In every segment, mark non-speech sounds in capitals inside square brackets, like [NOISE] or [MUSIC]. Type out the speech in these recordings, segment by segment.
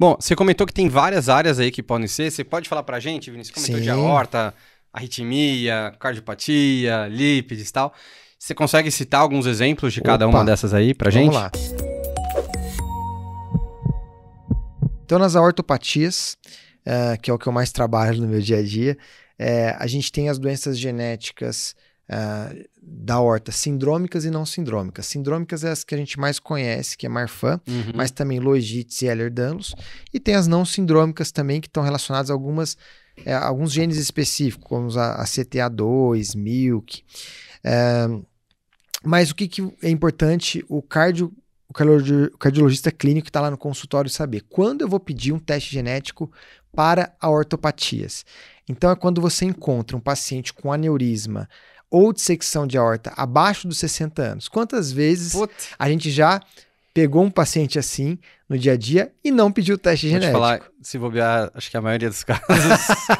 Bom, você comentou que tem várias áreas aí que podem ser. Você pode falar pra gente, Vinícius? Comentou é é Sim. de aorta, arritmia, cardiopatia, lípides e tal. Você consegue citar alguns exemplos de Opa. cada uma dessas aí pra gente? Vamos lá. Então, nas aortopatias, eh, que é o que eu mais trabalho no meu dia a dia, eh, a gente tem as doenças genéticas uh, da horta sindrômicas e não sindrômicas. Sindrômicas é as que a gente mais conhece, que é Marfan, uhum. mas também Logites e Ehlers-Danlos. E tem as não sindrômicas também, que estão relacionadas a algumas, é, alguns genes específicos, como a, a CTA2, MILK. Uh, mas o que, que é importante o cardio o cardiologista clínico que está lá no consultório saber quando eu vou pedir um teste genético para a ortopatias. Então é quando você encontra um paciente com aneurisma ou dissecção de aorta abaixo dos 60 anos. Quantas vezes a gente já pegou um paciente assim no dia a dia e não pediu teste Vou genético? Te falar, se bobear, acho que a maioria dos [LAUGHS] casos.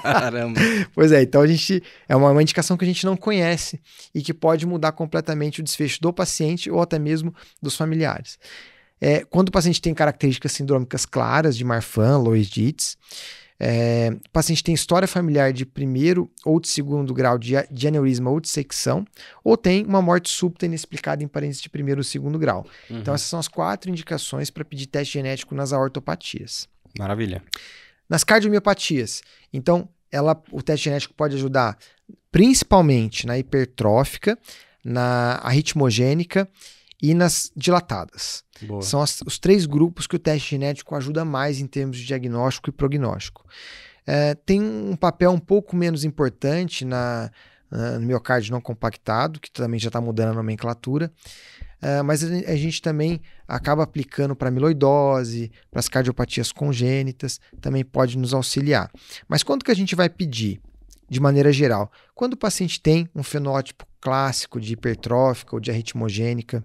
Caramba. Pois é, então a gente é uma, uma indicação que a gente não conhece e que pode mudar completamente o desfecho do paciente ou até mesmo dos familiares. É, quando o paciente tem características sindrômicas claras de Marfan, Lois Dietz, é, o paciente tem história familiar de primeiro ou de segundo grau de, de aneurisma ou dissecção, ou tem uma morte súbita inexplicada em parentes de primeiro ou segundo grau. Então, uhum. Então, essas são as quatro indicações para pedir teste genético nas aortopatias. Maravilha. Nas cardiomiopatias, então, ela, o teste genético pode ajudar principalmente na hipertrófica, na arritmogênica e nas dilatadas. Boa. São as, os três grupos que o teste genético ajuda mais em termos de diagnóstico e prognóstico. É, tem um papel um pouco menos importante na, na no miocárdio não compactado, que também já está mudando a nomenclatura, é, mas a, gente também acaba aplicando para amiloidose, para as cardiopatias congênitas, também pode nos auxiliar. Mas quanto que a gente vai pedir? De maneira geral, quando o paciente tem um fenótipo clássico de hipertrófica ou de arritmogênica,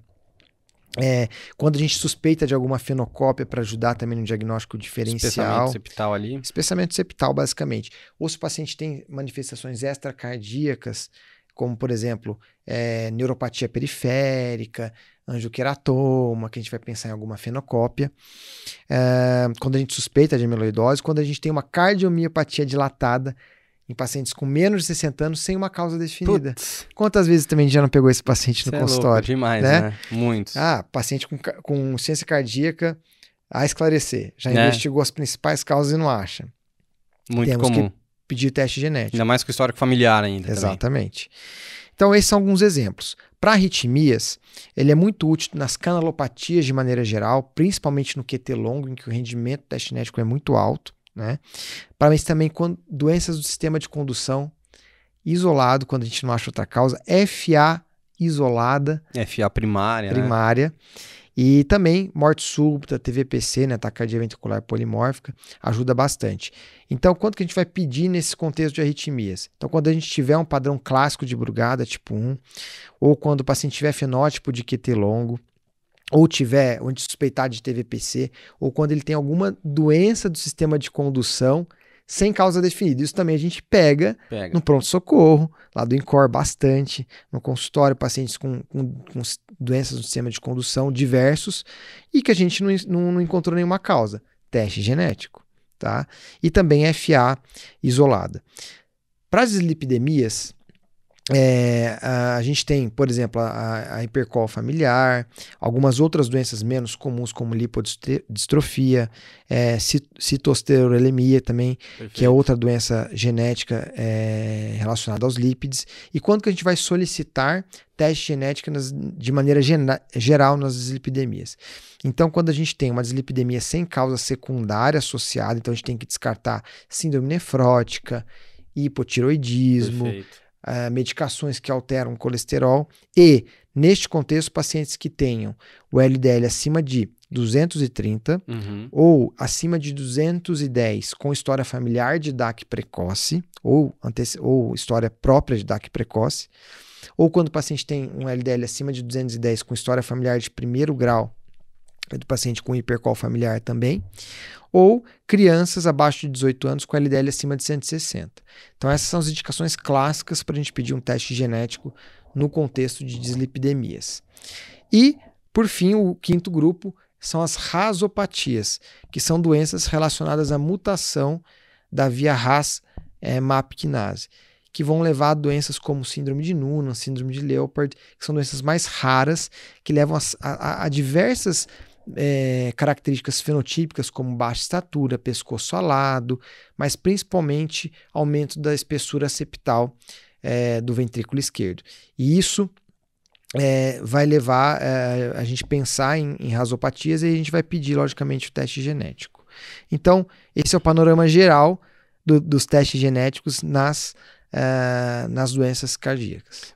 é, quando a gente suspeita de alguma fenocópia para ajudar também no diagnóstico diferencial. Espessamento septal ali. Espessamento septal, basicamente. Ou se o paciente tem manifestações extracardíacas, como, por exemplo, é, neuropatia periférica, angioqueratoma, que a gente vai pensar em alguma fenocópia. É, quando a gente suspeita de amiloidose, quando a gente tem uma cardiomiopatia dilatada, em pacientes com menos de 60 anos sem uma causa definida. Putz. Quantas vezes também já não pegou esse paciente no é consultório? Louco, demais, né? né? Muitos. Ah, paciente com, com ciência cardíaca a esclarecer. Já é. investigou as principais causas e não acha. Muito Temos comum. Que pedir teste genético. Ainda mais com histórico familiar ainda. Exatamente. Também. Então, esses são alguns exemplos. Para arritmias, ele é muito útil nas canalopatias de maneira geral, principalmente no QT longo, em que o rendimento do teste genético é muito alto né? Para mim também quando doenças do sistema de condução, isolado, quando a gente não acha outra causa, FA isolada. FA primária. Primária. Né? E também morte súbita, TVPC, né, taquicardia ventricular polimórfica, ajuda bastante. Então, quanto que a gente vai pedir nesse contexto de arritmias? Então, quando a gente tiver um padrão clássico de brugada, tipo 1, ou quando o paciente tiver fenótipo de QT longo, ou tiver, onde suspeitar de TVPC, ou quando ele tem alguma doença do sistema de condução sem causa definida. Isso também a gente pega, pega. no pronto-socorro, lá do INCOR bastante, no consultório, pacientes com, com, com, doenças do sistema de condução diversos, e que a gente não, não, não encontrou nenhuma causa. Teste genético, tá? E também FA isolada. Para as lipidemias, é, a, a, gente tem, por exemplo, a, a hipercol familiar, algumas outras doenças menos comuns, como lipodistrofia, é, citosterolemia também, Perfeito. que é outra doença genética é, relacionada aos lípides. E quando que a gente vai solicitar teste genético nas, de maneira gena, geral nas dislipidemias? Então, quando a gente tem uma dislipidemia sem causa secundária associada, então a gente tem que descartar síndrome nefrótica, hipotiroidismo. Perfeito uh, medicações que alteram colesterol e, neste contexto, pacientes que tenham o LDL acima de 230 uhum. ou acima de 210 com história familiar de DAC precoce ou, ou história própria de DAC precoce, ou quando o paciente tem um LDL acima de 210 com história familiar de primeiro grau é do paciente com hipercol familiar também, ou crianças abaixo de 18 anos com LDL acima de 160. Então, essas são as indicações clássicas para a gente pedir um teste genético no contexto de dislipidemias. E, por fim, o quinto grupo são as rasopatias, que são doenças relacionadas à mutação da via RAS é, MAP quinase, que vão levar a doenças como síndrome de Noonan, síndrome de Leopard, que são doenças mais raras, que levam a, a, a diversas é, características fenotípicas como baixa estatura, pescoço alado, mas principalmente aumento da espessura septal é, do ventrículo esquerdo. E isso é, vai levar é, a gente pensar em, em rasopatias e a gente vai pedir, logicamente, o teste genético. Então, esse é o panorama geral do, dos testes genéticos nas, uh, nas doenças cardíacas.